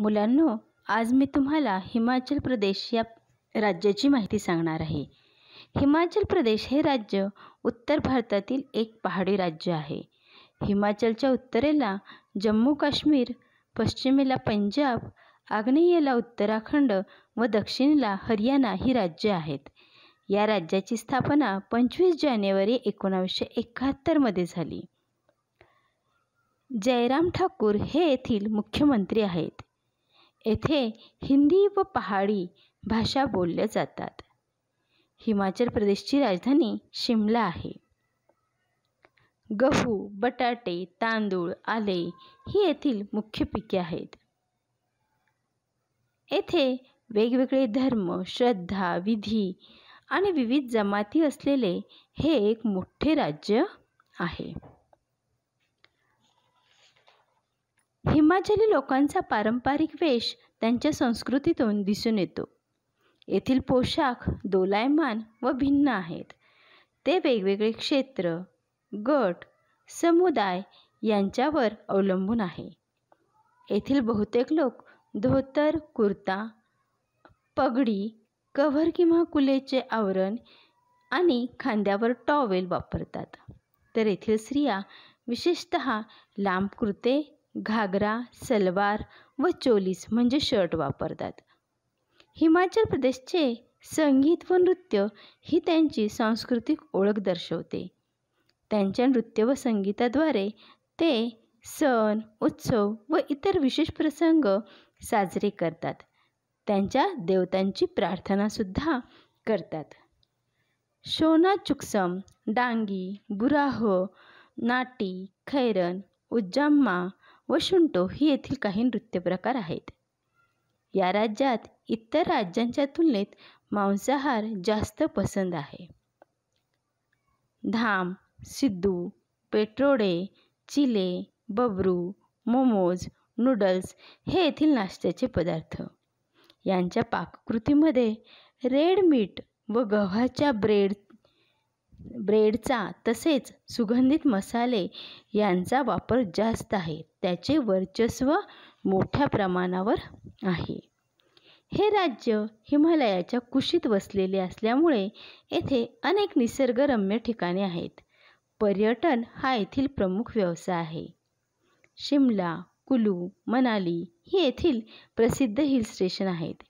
मुलांनो आज मी तुम्हाला हिमाचल प्रदेश या राज्याची माहिती सांगणार आहे हिमाचल प्रदेश हे राज्य उत्तर भारतातील एक पहाडी राज्य आहे हिमाचलच्या उत्तरेला जम्मू काश्मीर पश्चिमेला पंजाब आग्नेयेला उत्तराखंड व दक्षिणेला हरियाणा ही राज्य आहेत या राज्याची स्थापना पंचवीस जानेवारी एकोणावीसशे एकाहत्तरमध्ये झाली जयराम ठाकूर हे येथील मुख्यमंत्री आहेत येथे हिंदी व पहाडी भाषा बोलल्या जातात हिमाचल प्रदेशची राजधानी शिमला आहे गहू बटाटे तांदूळ आले ही येथील मुख्य पिके आहेत येथे वेगवेगळे धर्म श्रद्धा विधी आणि विविध जमाती असलेले हे एक मोठे राज्य आहे हिमाचली लोकांचा पारंपरिक वेश त्यांच्या संस्कृतीतून दिसून येतो येथील पोशाख दोलायमान व भिन्न आहेत ते वेगवेगळे क्षेत्र गट समुदाय यांच्यावर अवलंबून आहे येथील बहुतेक लोक धोतर कुर्ता पगडी कव्हर किंवा कुलेचे आवरण आणि खांद्यावर टॉवेल वापरतात तर येथील स्त्रिया विशेषत लांब कुर्ते घागरा सलवार व चोलीस म्हणजे शर्ट वापरतात हिमाचल प्रदेशचे संगीत व नृत्य ही त्यांची सांस्कृतिक ओळख दर्शवते त्यांच्या नृत्य व संगीताद्वारे ते सण उत्सव व इतर विशेष प्रसंग साजरे करतात त्यांच्या देवतांची प्रार्थनासुद्धा करतात शोना चुक्सम डांगी बुराह नाटी खैरन उज्जाम्मा व शुंटो ही येथील काही नृत्यप्रकार आहेत या राज्यात इतर राज्यांच्या तुलनेत मांसाहार जास्त पसंत आहे धाम सिद्धू पेट्रोडे चिले बबरू मोमोज नूडल्स हे येथील नाश्त्याचे पदार्थ यांच्या पाककृतीमध्ये रेड मीठ व गव्हाच्या ब्रेड ब्रेडचा तसेच सुगंधित मसाले यांचा वापर जास्त आहे त्याचे वर्चस्व मोठ्या प्रमाणावर आहे हे राज्य हिमालयाच्या कुशीत वसलेले असल्यामुळे येथे अनेक निसर्गरम्य ठिकाणे आहेत पर्यटन हा येथील प्रमुख व्यवसाय आहे शिमला कुलू मनाली ही येथील प्रसिद्ध हिल स्टेशन आहेत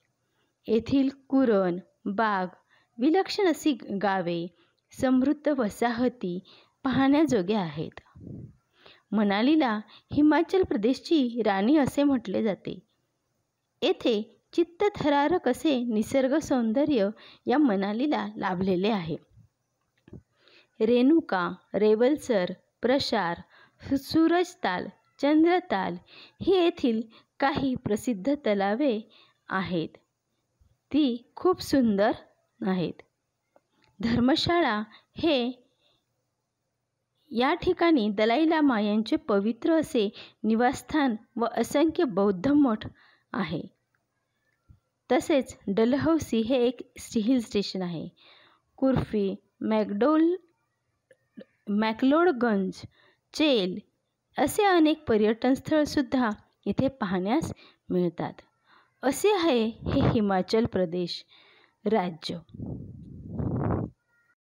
येथील कुरण बाग विलक्षण अशी गावे समृद्ध वसाहती पाहण्याजोग्या आहेत मनालीला हिमाचल प्रदेशची राणी असे म्हटले जाते येथे चित्तथरारक असे निसर्ग सौंदर्य या मनालीला लाभलेले आहे रेणुका रेवलसर प्रसार सूरजताल चंद्रताल ही येथील काही प्रसिद्ध तलावे आहेत ती खूप सुंदर आहेत धर्मशाळा हे या ठिकाणी दलाई लामा यांचे पवित्र असे निवासस्थान व असंख्य बौद्ध मठ आहे तसेच डलहौसी हे एक हिल स्टेशन आहे कुर्फी मॅकडोल मॅकलोडगंज चेल असे अनेक पर्यटन सुद्धा इथे पाहण्यास मिळतात असे आहे हे हिमाचल प्रदेश राज्य